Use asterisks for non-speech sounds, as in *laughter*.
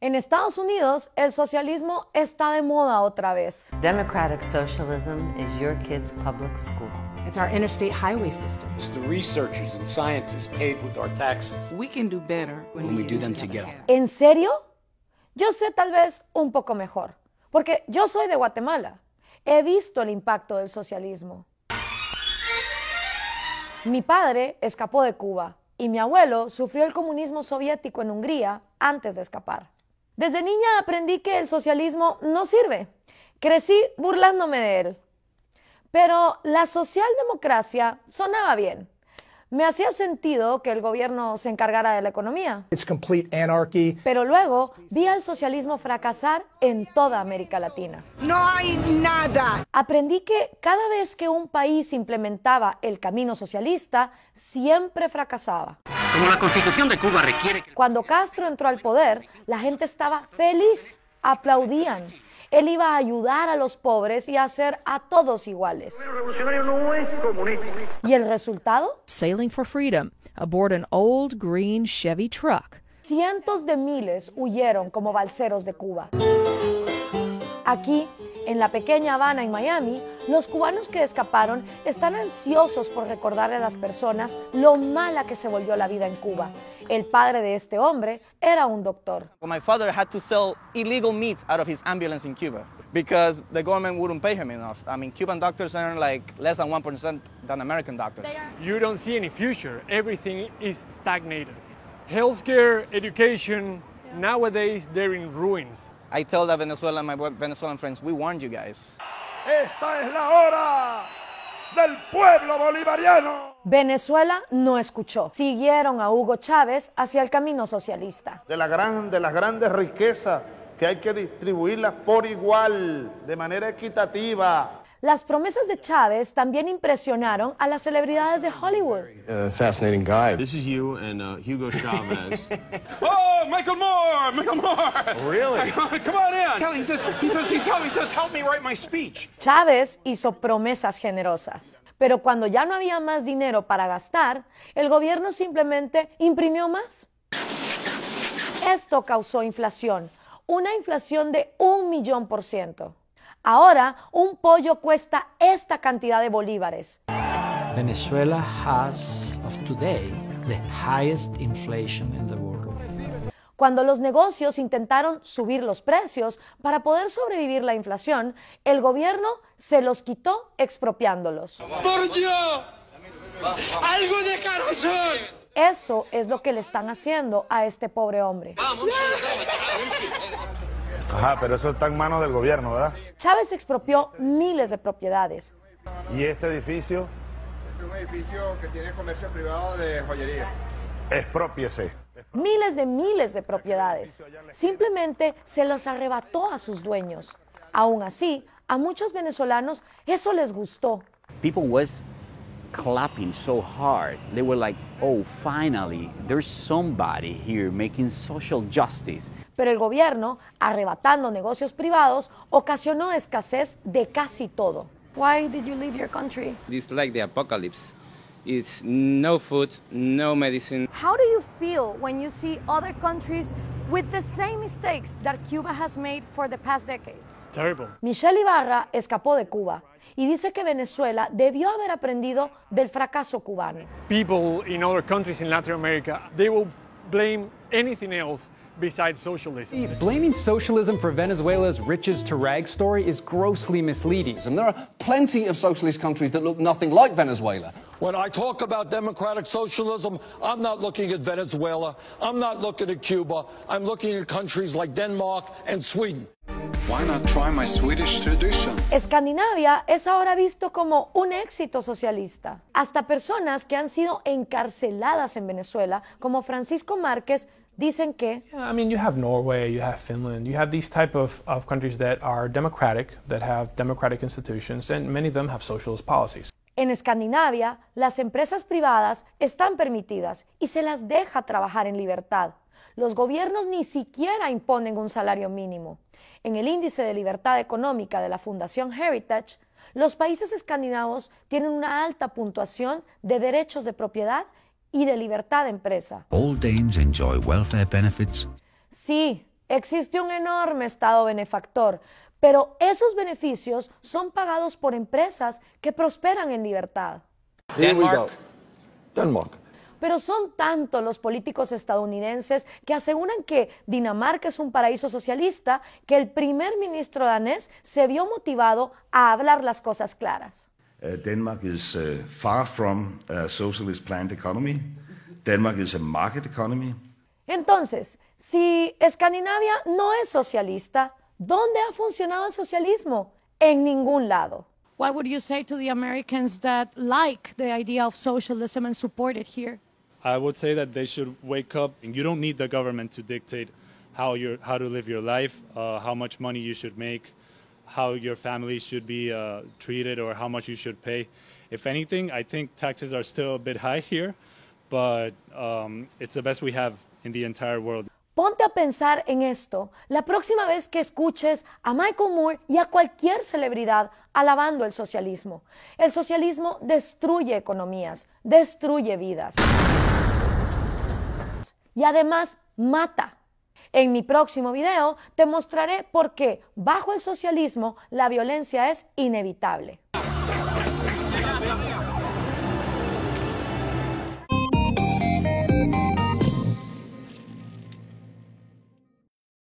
En Estados Unidos, el socialismo está de moda otra vez. Democratic socialism is your kids' public school. It's our interstate highway system. It's the researchers and scientists paid with our taxes. We can do better when, we, do, them together. together. ¿En serio? Yo sé tal vez un poco mejor, porque yo soy de Guatemala. He visto el impacto del socialismo. Mi padre escapó de Cuba y mi abuelo sufrió el comunismo soviético en Hungría antes de escapar. Desde niña aprendí que el socialismo no sirve. Crecí burlándome de él. Pero la socialdemocracia sonaba bien. Me hacía sentido que el gobierno se encargara de la economía. It's complete anarchy. Pero luego vi al socialismo fracasar en toda América Latina. No hay nada. Aprendí que cada vez que un país implementaba el camino socialista, siempre fracasaba constitución de Cuba requiere Cuando Castro entró al poder, la gente estaba feliz, aplaudían. Él iba a ayudar a los pobres y a hacer a todos iguales. ¿Y el resultado? Sailing for Freedom, aboard an old green Chevy truck. Cientos de miles huyeron como balseros de Cuba. Aquí, en la pequeña Habana en Miami, los cubanos que escaparon están ansiosos por recordarle a las personas lo mala que se volvió la vida en Cuba. El padre de este hombre era un doctor. my father had to sell illegal meat out of his ambulance in Cuba because the government wouldn't pay him enough. I mean, Cuban doctors earn like less than 1% than American doctors. You don't see any future. Everything is stagnated. Healthcare, education, nowadays they're in ruins. I tell the Venezuela, my Venezuelan friends, we warned you guys. Esta es la hora del pueblo bolivariano. Venezuela no escuchó. Siguieron a Hugo Chávez hacia el camino socialista. De, las grandes riquezas que hay que distribuirlas por igual, de manera equitativa. Las promesas de Chávez también impresionaron a las celebridades de Hollywood. fascinating guy. This is you and uh, Hugo *laughs* *laughs* oh, Michael Moore, Michael Moore. Oh, really? *laughs* Come on in. He says, he says, he says, help me write my speech. Chávez hizo promesas generosas. Pero cuando ya no había más dinero para gastar, el gobierno simplemente imprimió más. Esto causó inflación, una inflación de un millón por ciento. Ahora un pollo cuesta esta cantidad de bolívares. Venezuela has of today the highest inflation in the world. Cuando los negocios intentaron subir los precios para poder sobrevivir la inflación, el gobierno se los quitó expropiándolos. ¡Por Dios! ¡Algo de corazón! Eso es lo que le están haciendo a este pobre hombre. Ajá, pero eso está en manos del gobierno, ¿verdad? Chávez expropió miles de propiedades. ¿Y este edificio? Este es un edificio que tiene comercio privado de joyería. Expropiese. Miles de miles de propiedades. Simplemente se los arrebató a sus dueños. Aún así, a muchos venezolanos eso les gustó. People was clapping so hard. They were like, oh, finally, there's somebody here making social justice pero el gobierno, arrebatando negocios privados, ocasionó escasez de casi todo. Why did you leave your country? It's like the apocalypse. It's no food, no medicine. How do you feel when you see other countries with the same mistakes that Cuba has made for the past decades. Terrible. Michelle Ibarra escapó de Cuba y dice que Venezuela debió haber aprendido del fracaso cubano. People in other countries in Latin America, they will blame anything else besides socialism. Blaming socialism for Venezuela's riches to rags story is grossly misleading. And there are plenty of socialist countries that look nothing like Venezuela. When I talk about democratic socialism, I'm not looking at Venezuela. I'm not looking at Cuba. I'm looking at countries like Denmark and Sweden. Why not try my Swedish tradition? Escandinavia es ahora visto como un éxito socialista. Hasta personas que han sido encarceladas en Venezuela, como Francisco Márquez, dicen que I mean you have Norway, you have Finland, you have these type of, of countries that are democratic, that have democratic institutions and many of them have socialist policies. En Escandinavia, las empresas privadas están permitidas y se las deja trabajar en libertad. Los gobiernos ni siquiera imponen un salario mínimo. En el índice de libertad económica de la Fundación Heritage, los países escandinavos tienen una alta puntuación de derechos de propiedad y de libertad de empresa. All Danes enjoy welfare benefits. Sí, existe un enorme estado benefactor, pero esos beneficios son pagados por empresas que prosperan en libertad. Pero son tantos los políticos estadounidenses que aseguran que Dinamarca es un paraíso socialista que el primer ministro danés se vio motivado a hablar las cosas claras. Uh, Denmark is uh, far from a socialist planned economy. Denmark is a market economy. Entonces, si Escandinavia no es socialista, ¿dónde ha funcionado el socialismo? En ningún lado. What would you say to the Americans that like the idea of socialism and support it here? I would say that they should wake up. You don't need the government to dictate how, you how to live your life, uh, how much money you should make. how your family should be uh, treated or how much you should pay. If anything, I think taxes are still a bit high here, but um, it's the best we have in the entire world. Ponte a pensar en esto la próxima vez que escuches a Michael Moore y a cualquier celebridad alabando el socialismo. El socialismo destruye economías, destruye vidas y además mata. En mi próximo video te mostraré por qué bajo el socialismo la violencia es inevitable.